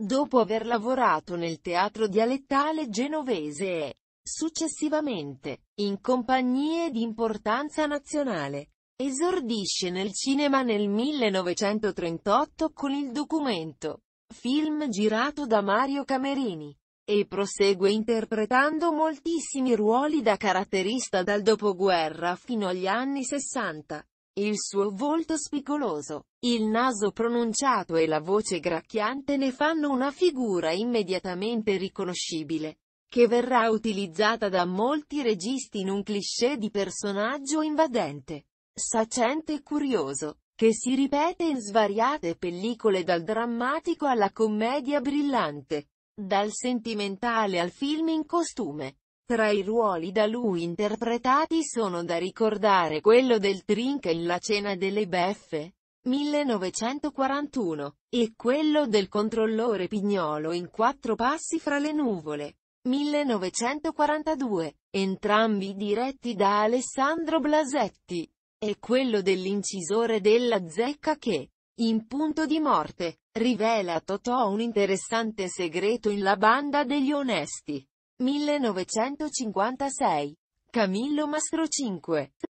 Dopo aver lavorato nel teatro dialettale genovese e, successivamente, in compagnie di importanza nazionale, esordisce nel cinema nel 1938 con il documento, film girato da Mario Camerini e prosegue interpretando moltissimi ruoli da caratterista dal dopoguerra fino agli anni 60. Il suo volto spicoloso, il naso pronunciato e la voce gracchiante ne fanno una figura immediatamente riconoscibile, che verrà utilizzata da molti registi in un cliché di personaggio invadente, sacente e curioso, che si ripete in svariate pellicole dal drammatico alla commedia brillante, dal sentimentale al film in costume. Tra i ruoli da lui interpretati sono da ricordare quello del Trink in La cena delle beffe, 1941, e quello del controllore Pignolo in Quattro passi fra le nuvole, 1942, entrambi diretti da Alessandro Blasetti, e quello dell'incisore della zecca che, in punto di morte, rivela a Totò un interessante segreto in La banda degli onesti. 1956. Camillo Mastro 5.